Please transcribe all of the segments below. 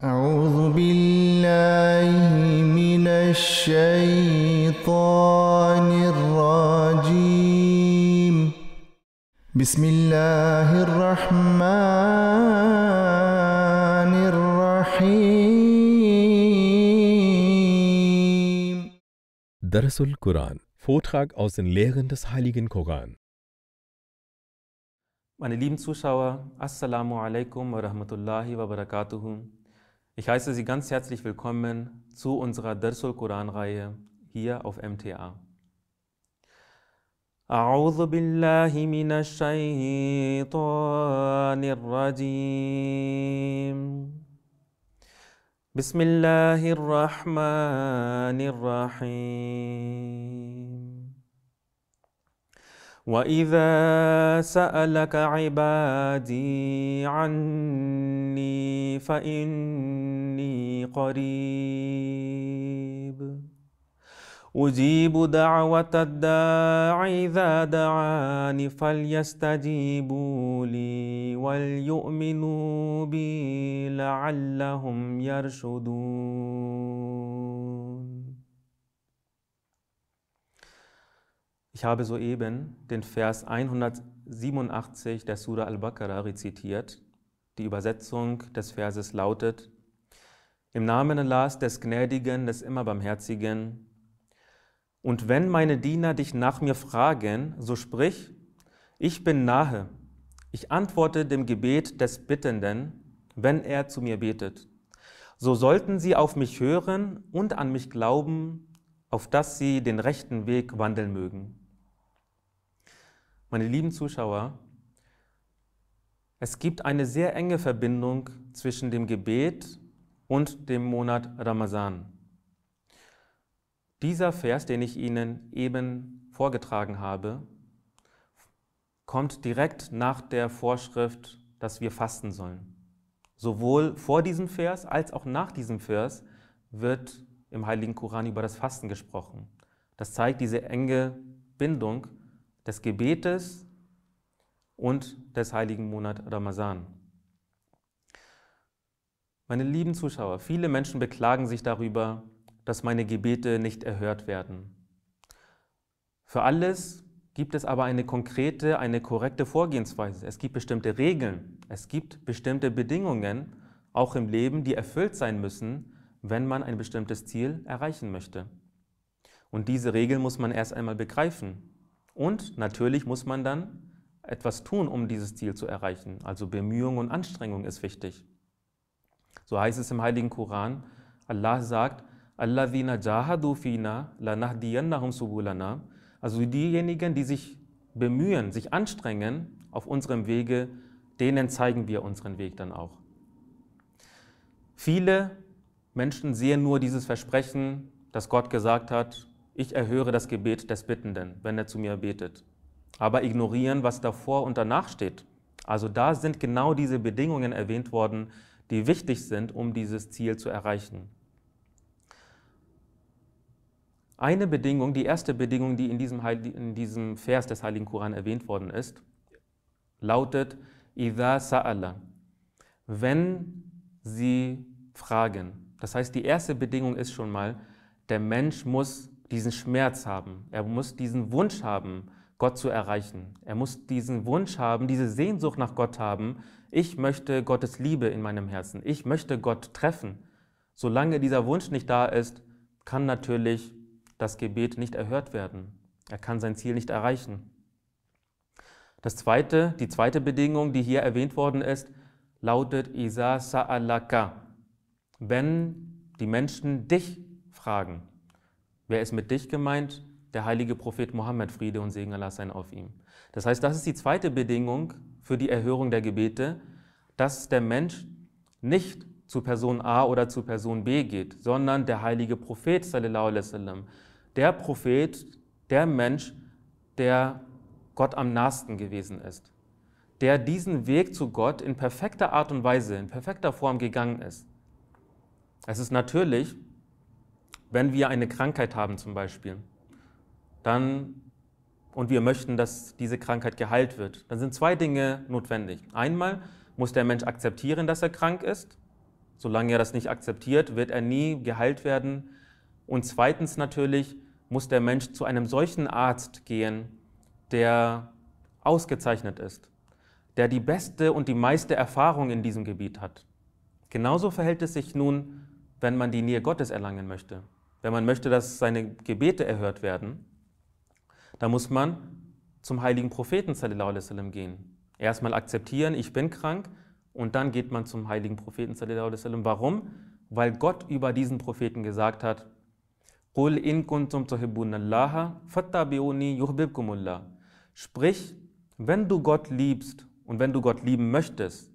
أعوذ بالله من الشيطان الرجيم بسم الله الرحمن الرحيم درس القرآن Vortrag aus den Lehren des Heiligen Koran Meine lieben Zuschauer, Assalamu alaikum wa rahmatullahi wa barakatuhu. Ich heiße Sie ganz herzlich willkommen zu unserer Dersul Quran-Reihe hier auf MTA. أعوذ بالله من الشيطان الرجيم بسم الله الرحمن وإذا سألك عبادي عني فإني قريب أجيب دعوة الداع إذا دعاني فليستجيبوا لي وليؤمنوا بي لعلهم يرشدون Ich habe soeben den Vers 187 der Surah Al-Baqarah rezitiert. Die Übersetzung des Verses lautet, Im Namen Allahs des Gnädigen, des Immerbarmherzigen. Und wenn meine Diener dich nach mir fragen, so sprich, ich bin nahe. Ich antworte dem Gebet des Bittenden, wenn er zu mir betet. So sollten sie auf mich hören und an mich glauben, auf dass sie den rechten Weg wandeln mögen meine lieben Zuschauer, es gibt eine sehr enge Verbindung zwischen dem Gebet und dem Monat Ramazan. Dieser Vers, den ich Ihnen eben vorgetragen habe, kommt direkt nach der Vorschrift, dass wir fasten sollen. Sowohl vor diesem Vers als auch nach diesem Vers wird im Heiligen Koran über das Fasten gesprochen. Das zeigt diese enge Bindung des Gebetes und des heiligen Monats Ramazan. Meine lieben Zuschauer, viele Menschen beklagen sich darüber, dass meine Gebete nicht erhört werden. Für alles gibt es aber eine konkrete, eine korrekte Vorgehensweise. Es gibt bestimmte Regeln, es gibt bestimmte Bedingungen, auch im Leben, die erfüllt sein müssen, wenn man ein bestimmtes Ziel erreichen möchte. Und diese Regeln muss man erst einmal begreifen. Und natürlich muss man dann etwas tun, um dieses Ziel zu erreichen. Also Bemühung und Anstrengung ist wichtig. So heißt es im Heiligen Koran, Allah sagt, Alladhina jahadu fina lanahdiyannahum subulana. Also diejenigen, die sich bemühen, sich anstrengen auf unserem Wege, denen zeigen wir unseren Weg dann auch. Viele Menschen sehen nur dieses Versprechen, das Gott gesagt hat, ich erhöre das Gebet des Bittenden, wenn er zu mir betet. Aber ignorieren, was davor und danach steht. Also da sind genau diese Bedingungen erwähnt worden, die wichtig sind, um dieses Ziel zu erreichen. Eine Bedingung, die erste Bedingung, die in diesem, in diesem Vers des Heiligen Koran erwähnt worden ist, lautet Ida Sa'ala, wenn sie fragen. Das heißt, die erste Bedingung ist schon mal, der Mensch muss diesen Schmerz haben. Er muss diesen Wunsch haben, Gott zu erreichen. Er muss diesen Wunsch haben, diese Sehnsucht nach Gott haben. Ich möchte Gottes Liebe in meinem Herzen. Ich möchte Gott treffen. Solange dieser Wunsch nicht da ist, kann natürlich das Gebet nicht erhört werden. Er kann sein Ziel nicht erreichen. Das zweite, die zweite Bedingung, die hier erwähnt worden ist, lautet Isa Sa'alaka. Wenn die Menschen dich fragen, Wer ist mit dich gemeint? Der heilige Prophet Mohammed, Friede und Segen Allah sein auf ihm. Das heißt, das ist die zweite Bedingung für die Erhörung der Gebete, dass der Mensch nicht zu Person A oder zu Person B geht, sondern der heilige Prophet, sallallahu alaihi wasallam, der Prophet, der Mensch, der Gott am nahesten gewesen ist, der diesen Weg zu Gott in perfekter Art und Weise, in perfekter Form gegangen ist. Es ist natürlich wenn wir eine Krankheit haben zum Beispiel, dann und wir möchten, dass diese Krankheit geheilt wird, dann sind zwei Dinge notwendig. Einmal muss der Mensch akzeptieren, dass er krank ist. Solange er das nicht akzeptiert, wird er nie geheilt werden. Und zweitens natürlich muss der Mensch zu einem solchen Arzt gehen, der ausgezeichnet ist, der die beste und die meiste Erfahrung in diesem Gebiet hat. Genauso verhält es sich nun, wenn man die Nähe Gottes erlangen möchte wenn man möchte, dass seine Gebete erhört werden, dann muss man zum heiligen Propheten sallallahu alaihi wasallam gehen. Erstmal akzeptieren, ich bin krank und dann geht man zum heiligen Propheten sallallahu alaihi wasallam. Warum? Weil Gott über diesen Propheten gesagt hat: "Qul in kuntum tuhibbunallaha Sprich, wenn du Gott liebst und wenn du Gott lieben möchtest,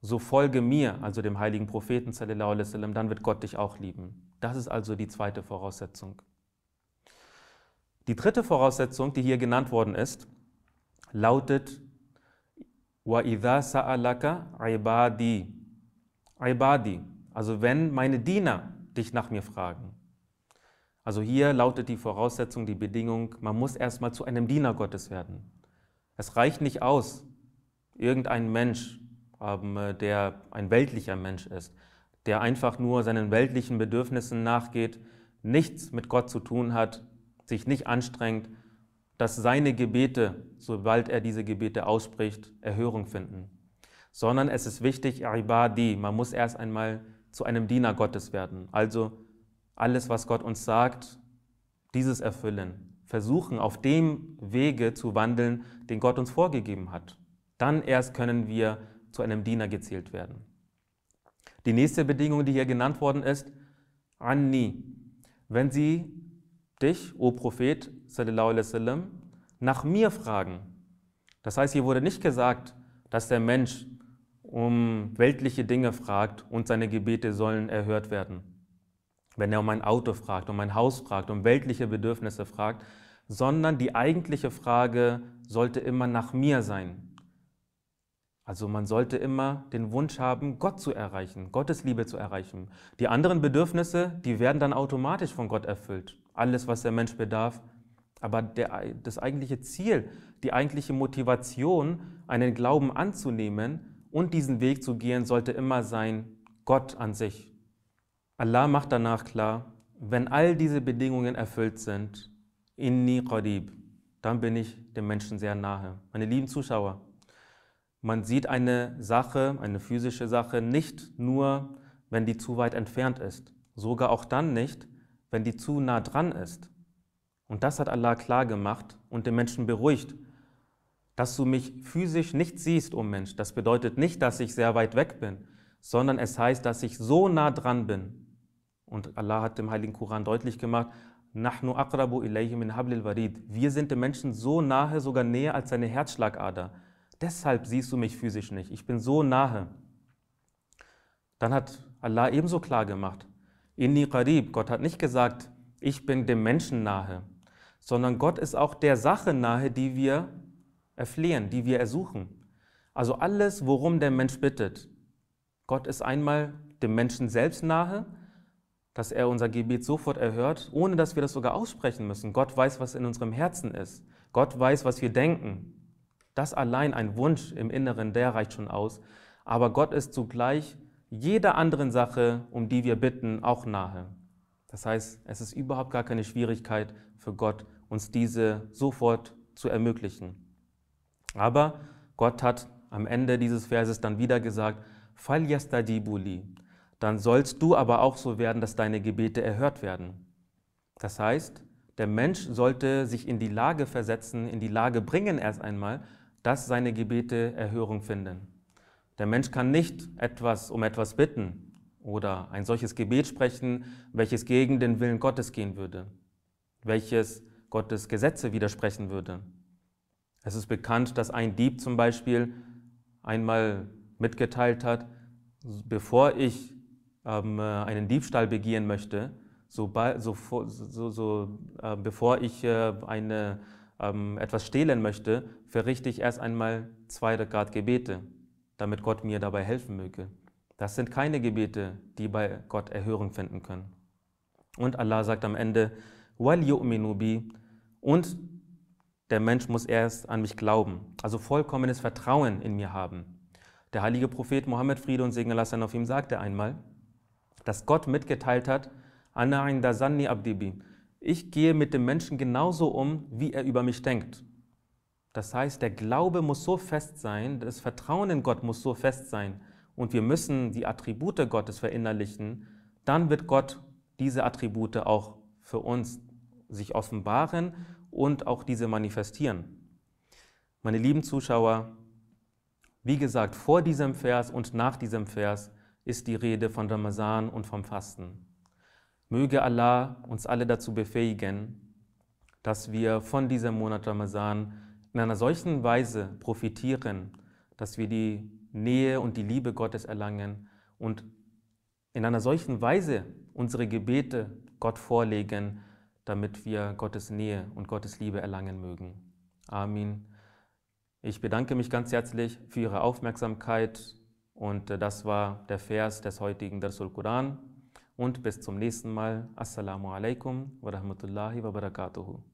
so folge mir, also dem heiligen Propheten sallallahu alaihi wasallam, dann wird Gott dich auch lieben. Das ist also die zweite Voraussetzung. Die dritte Voraussetzung, die hier genannt worden ist, lautet Wa سَأَلَكَ عِبَادِي عِبَادِي Also wenn meine Diener dich nach mir fragen. Also hier lautet die Voraussetzung, die Bedingung, man muss erstmal zu einem Diener Gottes werden. Es reicht nicht aus, irgendein Mensch, ähm, der ein weltlicher Mensch ist der einfach nur seinen weltlichen Bedürfnissen nachgeht, nichts mit Gott zu tun hat, sich nicht anstrengt, dass seine Gebete, sobald er diese Gebete ausspricht, Erhörung finden. Sondern es ist wichtig, Ibadi, man muss erst einmal zu einem Diener Gottes werden. Also alles, was Gott uns sagt, dieses erfüllen. Versuchen, auf dem Wege zu wandeln, den Gott uns vorgegeben hat. Dann erst können wir zu einem Diener gezählt werden. Die nächste Bedingung, die hier genannt worden ist, Anni. Wenn sie dich, o Prophet, sallallahu alaihi wasallam, nach mir fragen. Das heißt, hier wurde nicht gesagt, dass der Mensch um weltliche Dinge fragt und seine Gebete sollen erhört werden. Wenn er um ein Auto fragt, um ein Haus fragt, um weltliche Bedürfnisse fragt, sondern die eigentliche Frage sollte immer nach mir sein. Also man sollte immer den Wunsch haben, Gott zu erreichen, Gottes Liebe zu erreichen. Die anderen Bedürfnisse, die werden dann automatisch von Gott erfüllt. Alles, was der Mensch bedarf. Aber der, das eigentliche Ziel, die eigentliche Motivation, einen Glauben anzunehmen und diesen Weg zu gehen, sollte immer sein, Gott an sich. Allah macht danach klar, wenn all diese Bedingungen erfüllt sind, inni qarib, dann bin ich dem Menschen sehr nahe. Meine lieben Zuschauer, man sieht eine Sache, eine physische Sache, nicht nur, wenn die zu weit entfernt ist, sogar auch dann nicht, wenn die zu nah dran ist. Und das hat Allah klar gemacht und den Menschen beruhigt. Dass du mich physisch nicht siehst, o oh Mensch, das bedeutet nicht, dass ich sehr weit weg bin, sondern es heißt, dass ich so nah dran bin. Und Allah hat dem Heiligen Koran deutlich gemacht, Nahnu akrabu ilayhi min hablil warid. Wir sind dem Menschen so nahe, sogar näher als seine Herzschlagader deshalb siehst du mich physisch nicht. Ich bin so nahe. Dann hat Allah ebenso klar gemacht, Inni Qarib, Gott hat nicht gesagt, ich bin dem Menschen nahe, sondern Gott ist auch der Sache nahe, die wir erflehen, die wir ersuchen. Also alles, worum der Mensch bittet. Gott ist einmal dem Menschen selbst nahe, dass er unser Gebet sofort erhört, ohne dass wir das sogar aussprechen müssen. Gott weiß, was in unserem Herzen ist. Gott weiß, was wir denken. Das allein ein Wunsch im Inneren, der reicht schon aus. Aber Gott ist zugleich jeder anderen Sache, um die wir bitten, auch nahe. Das heißt, es ist überhaupt gar keine Schwierigkeit für Gott, uns diese sofort zu ermöglichen. Aber Gott hat am Ende dieses Verses dann wieder gesagt, Fal yastajibuli, dann sollst du aber auch so werden, dass deine Gebete erhört werden. Das heißt, der Mensch sollte sich in die Lage versetzen, in die Lage bringen erst einmal, dass seine Gebete Erhörung finden. Der Mensch kann nicht etwas um etwas bitten oder ein solches Gebet sprechen, welches gegen den Willen Gottes gehen würde, welches Gottes Gesetze widersprechen würde. Es ist bekannt, dass ein Dieb zum Beispiel einmal mitgeteilt hat, bevor ich ähm, äh, einen Diebstahl begehen möchte, so, so, so, äh, bevor ich äh, eine ähm, etwas stehlen möchte, verrichte ich erst einmal zwei Grad Gebete, damit Gott mir dabei helfen möge. Das sind keine Gebete, die bei Gott Erhörung finden können. Und Allah sagt am Ende, und der Mensch muss erst an mich glauben, also vollkommenes Vertrauen in mir haben. Der heilige Prophet Mohammed Friede und Segen Allah sein auf ihm sagte einmal, dass Gott mitgeteilt hat, Anna abdibi, ich gehe mit dem Menschen genauso um, wie er über mich denkt. Das heißt, der Glaube muss so fest sein, das Vertrauen in Gott muss so fest sein und wir müssen die Attribute Gottes verinnerlichen, dann wird Gott diese Attribute auch für uns sich offenbaren und auch diese manifestieren. Meine lieben Zuschauer, wie gesagt, vor diesem Vers und nach diesem Vers ist die Rede von Ramazan und vom Fasten. Möge Allah uns alle dazu befähigen, dass wir von diesem Monat Ramazan in einer solchen Weise profitieren, dass wir die Nähe und die Liebe Gottes erlangen und in einer solchen Weise unsere Gebete Gott vorlegen, damit wir Gottes Nähe und Gottes Liebe erlangen mögen. Amin. Ich bedanke mich ganz herzlich für Ihre Aufmerksamkeit und das war der Vers des heutigen Darsul Quran und bis zum nächsten Mal. Assalamu alaikum wa rahmatullahi wa barakatuhu.